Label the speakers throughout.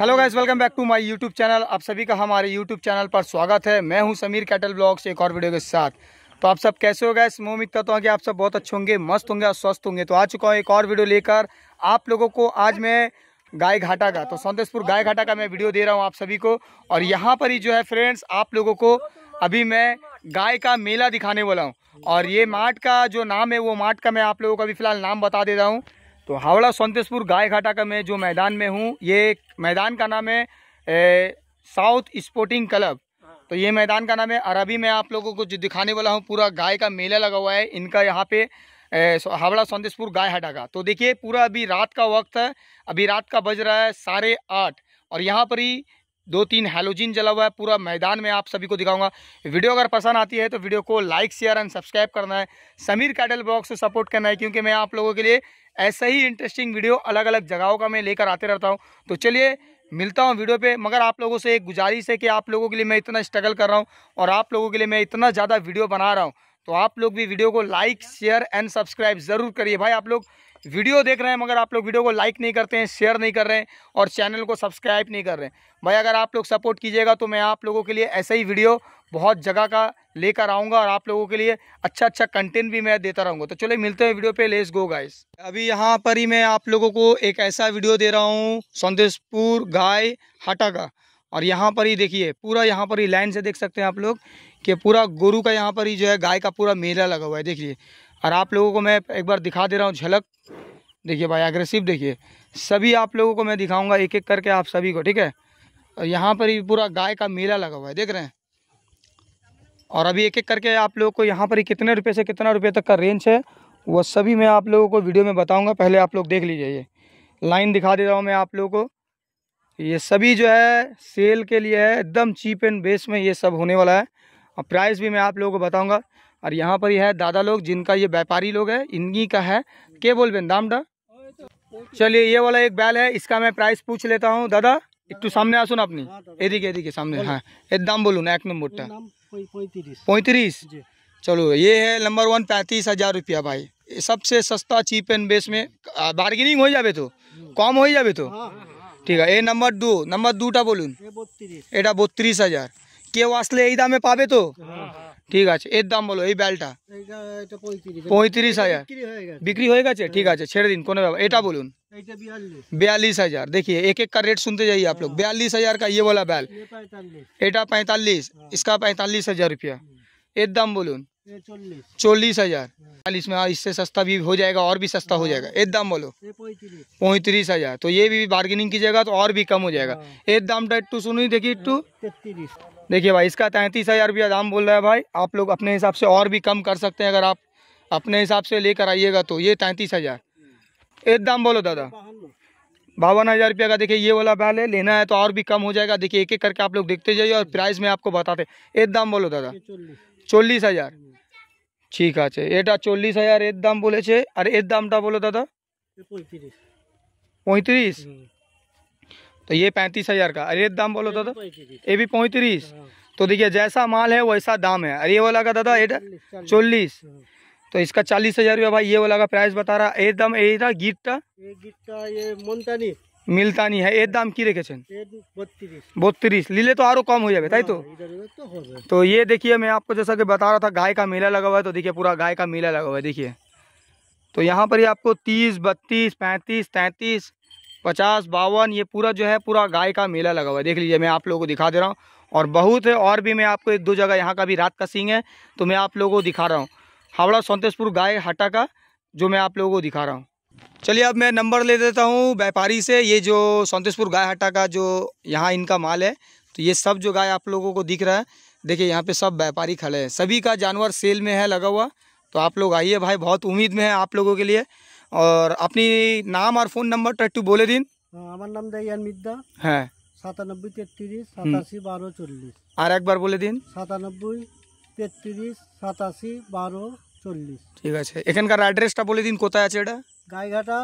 Speaker 1: Hello guys welcome back to my YouTube channel आप सभी का हमारे यूट्यूब चैनल पर स्वागत है मैं हूं समीर कैटल ब्लॉग से एक और वीडियो के साथ तो आप सब कैसे हो गैस मैं उम्मीद करता हूँ कि आप सब बहुत अच्छे होंगे मस्त होंगे और स्वस्थ होंगे तो आ चुका हूँ एक और वीडियो लेकर आप लोगों को आज मैं गाय घाटा का तो संतोषपुर गाय घाटा का मैं वीडियो दे रहा हूँ आप सभी को और यहाँ पर ही जो है फ्रेंड्स आप लोगों को अभी मैं गाय का मेला दिखाने वाला हूँ और ये मार्ट का जो नाम है वो मार्ट का मैं आप लोगों को अभी फिलहाल नाम बता दे रहा हूँ तो हावड़ा संतेशपुर गाय घाटा का मैं जो मैदान में हूँ ये मैदान का नाम है साउथ स्पोर्टिंग क्लब तो ये मैदान का नाम है अरबी मैं आप लोगों को जो दिखाने वाला हूँ पूरा गाय का मेला लगा हुआ है इनका यहाँ पे हावड़ा संतेशपुर गाय हटा का तो देखिए पूरा अभी रात का वक्त है अभी रात का बज रहा है साढ़े आठ और यहाँ पर ही दो तीन हेलोजिन जला हुआ है पूरा मैदान में आप सभी को दिखाऊंगा वीडियो अगर पसंद आती है तो वीडियो को लाइक शेयर एंड सब्सक्राइब करना है समीर कैडल ब्लॉग से सपोर्ट करना है क्योंकि मैं आप लोगों के लिए ऐसे ही इंटरेस्टिंग वीडियो अलग अलग जगहों का मैं लेकर आते रहता हूँ तो चलिए मिलता हूँ वीडियो पे मगर आप लोगों से एक गुजारिश है कि आप लोगों के लिए मैं इतना स्ट्रगल कर रहा हूँ और आप लोगों के लिए मैं इतना ज़्यादा वीडियो बना रहा हूँ तो आप लोग भी वीडियो को लाइक शेयर एंड सब्सक्राइब ज़रूर करिए भाई आप लोग वीडियो देख रहे हैं मगर आप लोग वीडियो को लाइक नहीं करते हैं शेयर नहीं कर रहे हैं और चैनल को सब्सक्राइब नहीं कर रहे हैं भाई अगर आप लोग सपोर्ट कीजिएगा तो मैं आप लोगों के लिए ऐसे ही वीडियो बहुत जगह का लेकर आऊँगा और आप लोगों के लिए अच्छा अच्छा कंटेंट भी मैं देता रहूँगा तो चलो मिलते हैं वीडियो पे लेस गो गाइस अभी यहाँ पर ही मैं आप लोगों को एक ऐसा वीडियो दे रहा हूँ संदेशपुर गाय हाटा का और यहाँ पर ही देखिए पूरा यहाँ पर ही लाइन से देख सकते हैं आप लोग कि पूरा गोरू का यहाँ पर ही जो है गाय का पूरा मेला लगा हुआ है देखिए और आप लोगों को मैं एक बार दिखा दे रहा हूँ झलक देखिए भाई अग्रेसिव देखिए सभी आप लोगों को मैं दिखाऊंगा एक एक करके आप सभी को ठीक है और यहाँ पर ही पूरा गाय का मेला लगा हुआ है देख रहे हैं और अभी एक एक करके आप लोगों को यहाँ पर ही कितने रुपये से कितना रुपये तक का रेंज है वह सभी मैं आप लोगों को वीडियो में बताऊँगा पहले आप लोग देख लीजिए ये लाइन दिखा दे रहा हूँ मैं आप लोगों को ये सभी जो है सेल के लिए है एकदम चीप एंड बेस में ये सब होने वाला है और प्राइस भी मैं आप लोगों को बताऊंगा और यहाँ पर यह है दादा लोग जिनका ये व्यापारी लोग है इनकी का है के बोल बेन दाम डा चलिए ये वाला एक बैल है इसका मैं प्राइस पूछ लेता हूँ दादा একটু সামনে আসুন के सामने हाँ एक दाम बोलू ना एक नंबर নম্বরটা पैंतीस चलो ये है नंबर वन पैंतीस हज़ार रुपया भाई सबसे सस्ता चीप एंड बेस में बार्गेनिंग हो जाए तो कम हो जाए तो हाँ, हाँ। ठीक है ए नंबर 2 नंबर 2 টা বলুন 32 এটা 32000 কেও আসলে এই দামে পাবে তো ঠিক আছে এই দাম বলো এই বেলটা এটা 35 35000 বিক্রি হয়ে গেছে বিক্রি হয়ে গেছে ঠিক আছে ছেড়ে দিন কোনে বাবা এটা বলুন এটা 42 42000 देखिए एक एक का रेट सुनते जाइए आप लोग 42000 का ये वाला बैल ये 45 এটা 45 इसका 45000 रुपया एकदम बोलूं चालीस हज़ार चालीस में हाँ, इससे सस्ता भी हो जाएगा और भी सस्ता हो हाँ। जाएगा एक दाम बोलो पैंतीस हज़ार तो ये भी बार्गेनिंग कीजिएगा तो और भी कम हो जाएगा हाँ। एक दाम टू सुनो देखिए टू देखिए भाई इसका तैंतीस हज़ार रुपया दाम बोल रहा है भाई आप लोग अपने हिसाब से और भी कम कर सकते हैं अगर आप अपने हिसाब से लेकर आइएगा तो ये तैंतीस हज़ार एक दाम बोलो दादा बावन हज़ार रुपया का देखिए ये वाला बैल है लेना है तो और भी कम हो जाएगा देखिए एक एक करके आप लोग देखते जाइए और प्राइस में आपको बताते एक दाम बोलो दादा चौलीस हज़ार ঠিক আছে এটা চল্লিশ হাজার এর দাম বলেছে আর এর দামটা বলো দাদা পঁয়ত্রিশ পঁয়ত্রিশ तो ये पैंतीस हज़ार का अरे दाम बोलो दादा ये भी पैंतीस तो देखिए जैसा माल है वैसा दाम है अरे ये वाला का दादा एट चौलीस हाँ। तो इसका चालीस हज़ार रुपया भाई ये वाला का प्राइस बता रहा ए दाम एटा गिट्टा गिट्टा ये मुल्तानी মিলতানি হ্যাঁ এর দাম কি রেখেছেন बत्तीस लीले तो आरो कम हो जाए ताई तो हाँ, तो, तो ये देखिए मैं आपको जैसा कि बता रहा था गाय का मेला लगा हुआ है तो देखिए पूरा गाय का मेला लगा हुआ है देखिए तो यहाँ पर ही आपको तीस बत्तीस पैंतीस तैंतीस पचास बावन ये पूरा जो है पूरा गाय का मेला लगा हुआ है देख लीजिए मैं आप लोगों को दिखा दे रहा हूँ और बहुत है और भी मैं आपको एक दो जगह यहाँ का भी रात का सींग है तो मैं आप लोगों को दिखा रहा हूँ हावड़ा संतोषपुर गाय हटा का जो मैं आप लोगों को दिखा रहा हूँ चलिए अब मैं नंबर ले देता हूँ व्यापारी से ये जो संतोषपुर गाय हट्टा का जो यहाँ इनका माल है तो ये सब जो गाय आप लोगों को दिख रहा है देखिए यहाँ पे सब व्यापारी खड़े हैं सभी का जानवर सेल में है लगा हुआ तो आप लोग आइए भाई बहुत उम्मीद में है आप लोगों के लिए और अपनी नाम और फ़ोन नंबर टू बोले दिन আমার নাম দাইয়ান মিদ্দা হ্যাঁ সাতানব্বই তেত্রিশ सतासी বারো चल्लिस আর একবার বলে দিন সাতানব্বই তেত্রিশ সাতাশি বারো চল্লিশ ঠিক আছে এখানকার অ্যাড্রেসটা বলে গাইঘাটা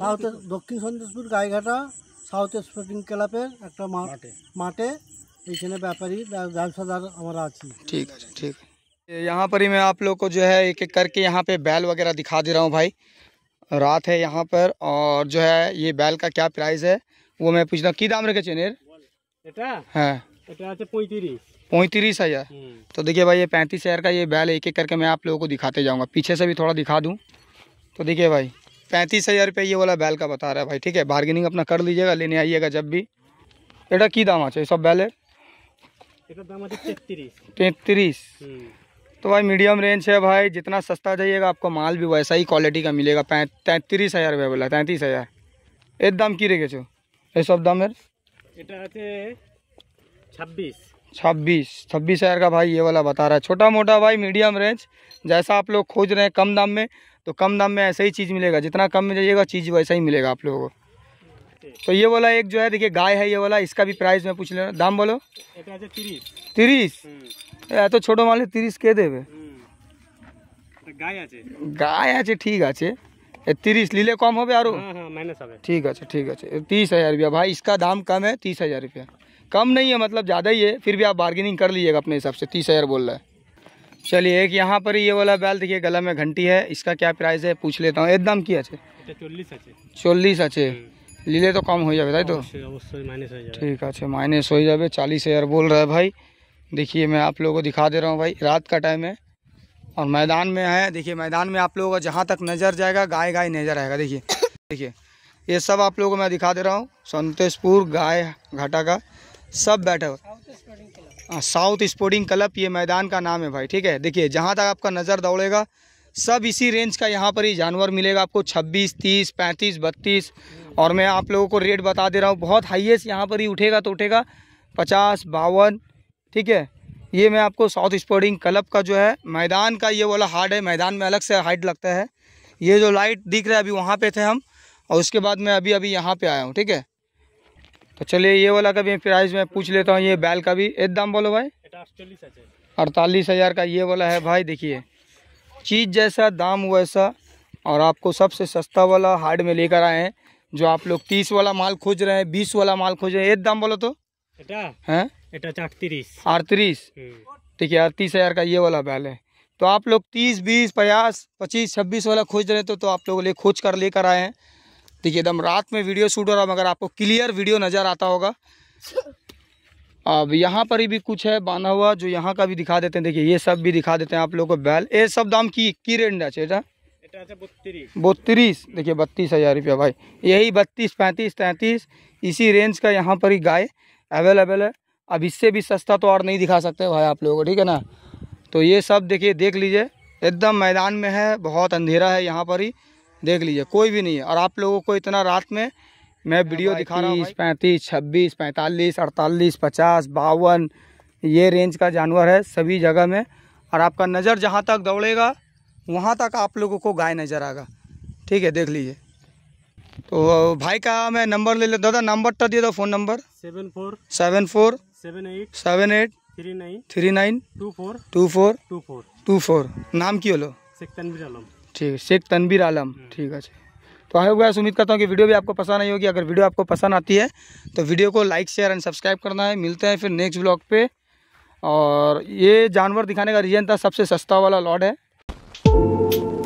Speaker 1: সাউথের দক্ষিণ সন্তোষপুর গাইঘাটা সাউথ স্পোর্টিং ক্লাবের একটা মাঠে এইখানে ব্যাপারী ব্যবসাদার আমরা আছি ঠিক আছে ঠিক यहाँ पर ही मैं आप लोग को जो है एक एक करके यहाँ पे बैल वगैरह दिखा दे रहा हूँ भाई रात है यहाँ पर और जो है ये बैल का क्या प्राइस है वो मैं पूछना की दाम रखे चेनेर हाँ पैंतीस पैंतीस हज़ार तो देखिए भाई ये पैंतीस हज़ार का ये बैल एक एक करके मैं आप लोगों को दिखाते जाऊँगा पीछे से भी थोड़ा दिखा दूँ तो देखिए भाई पैंतीस हज़ार रुपये ये वाला बैल का बता रहा है भाई ठीक है बार्गेनिंग अपना कर लीजिएगा लेने आइएगा जब भी एटा की दाम आचे सब है तैतीस हम्म। तो भाई मीडियम रेंज है भाई जितना सस्ता जाइएगा आपको माल भी वैसा ही क्वालिटी का मिलेगा तैंतीस हज़ार रुपये बोला तैंतीस हज़ार एक दाम की रेखे छो ये सब दाम छब्बीस छब्बीस छब्बीस हज़ार का भाई ये वाला बता रहा है छोटा मोटा भाई मीडियम रेंज जैसा आप लोग खोज रहे हैं कम दाम में तो कम दाम में ऐसा ही चीज़ मिलेगा जितना कम में जाइएगा चीज़ वैसा ही मिलेगा आप लोगों को तो ये वाला एक जो है देखिए गाय है ये वाला इसका भी प्राइस मैं पूछ लेना दाम बोलो तीस या हम्म। तो छोटो माले तीस के देवे हम्म। तो गाय আছে ठीक আছে তিরিশ लीले कम हो गया हाँ, हाँ, ठीक है ठीक है तीस हज़ार रुपया भाई इसका दाम कम है तीस हज़ार रुपया कम नहीं है मतलब ज़्यादा ही है फिर भी आप बार्गेनिंग कर लीजिएगा अपने हिसाब से तीस हज़ार बोल रहा है चलिए एक यहाँ पर ये वाला बैल देखिए गला में घंटी है इसका क्या प्राइस है पूछ लेता हूँ एकदम की আছে चालीस अच्छे নিলে अच्छा, তো हम्म। तो कम हो তাই तो? ठीक ঠিক माइनस हो जाए चालीस हज़ार बोल रहे हैं भाई देखिए मैं आप लोगों को दिखा दे रहा हूँ भाई रात का टाइम है और मैदान में है देखिए मैदान में आप लोगों का जहाँ तक नज़र जाएगा गाय गाय नज़र आएगा देखिए देखिए ये सब आप लोगों को मैं दिखा दे रहा हूँ संतोषपुर गाय घाटा का सब बैठा हुआ हाँ, साउथ स्पोर्टिंग क्लब ये मैदान का नाम है भाई ठीक है देखिए जहाँ तक आपका नज़र दौड़ेगा सब इसी रेंज का यहाँ पर ही जानवर मिलेगा आपको 26, 30, 35, 32 और मैं आप लोगों को रेट बता दे रहा हूँ बहुत हाईएस्ट यहाँ पर ही उठेगा तो उठेगा पचास बावन ठीक है ये मैं आपको साउथ स्पोर्टिंग क्लब का जो है मैदान का ये वाला हार्ड है मैदान में अलग से हाइट लगता है ये जो लाइट दिख रहा है अभी वहाँ पे थे हम और उसके बाद मैं अभी अभी यहाँ पे आया हूँ ठीक है तो चलिए ये वाला का भी प्राइस मैं पूछ लेता हूँ ये बैल का भी एक दाम बोलो भाई अड़तालीस हज़ार का ये वाला है भाई देखिए चीज़ जैसा दाम वैसा और आपको सबसे सस्ता वाला हार्ड में लेकर आए हैं जो आप लोग तीस वाला माल खोज रहे हैं बीस वाला माल खोज रहे हैं एक दाम बोलो तो अड़तीस ठीक है अड़तीस हम्म। हज़ार का ये वाला बैल है तो आप लोग तीस बीस पचास पच्चीस छब्बीस वाला खोज रहे तो, तो आप लोग ले खोज कर लेकर आए हैं देखिए एकदम रात में वीडियो शूट हो रहा मगर आपको क्लियर वीडियो नज़र आता होगा अब यहाँ पर ही भी कुछ है बांधा हुआ जो यहाँ का भी दिखा देते हैं देखिए ये सब भी दिखा देते हैं आप लोगों को बैल ये सब दाम की की रेंज है बेटा बत्तीस देखिए बत्तीस हज़ार रुपया भाई यही बत्तीस पैंतीस तैंतीस इसी रेंज का यहाँ पर ही गाय अवेलेबल है अब इससे भी सस्ता तो और नहीं दिखा सकते भाई आप लोगों को ठीक है ना तो ये सब देखिए देख लीजिए एकदम मैदान में है बहुत अंधेरा है यहाँ पर ही देख लीजिए कोई भी नहीं है और आप लोगों को इतना रात में मैं हाँ वीडियो दिखा रहा हूँ पैंतीस छब्बीस पैंतालीस अड़तालीस पचास बावन ये रेंज का जानवर है सभी जगह में और आपका नज़र जहाँ तक दौड़ेगा वहाँ तक आप लोगों को गाय नज़र आएगा ठीक है देख लीजिए तो भाई का मैं नंबर ले लेता दादा नंबर तो दे दो phone number seven four seven four seven eight seven eight three nine three nine two four two four two four two four नाम क्यों लो शेख तनवीर आलम ठीक है शेख तनबीर आलम हम्म। ठीक है तो आए हुआ उम्मीद करता हूँ कि वीडियो भी आपको पसंद आई होगी अगर वीडियो आपको पसंद आती है तो वीडियो को लाइक शेयर एंड सब्सक्राइब करना है मिलते हैं फिर नेक्स्ट ब्लॉग पे और ये जानवर दिखाने का रीजन था सबसे सस्ता वाला लॉड है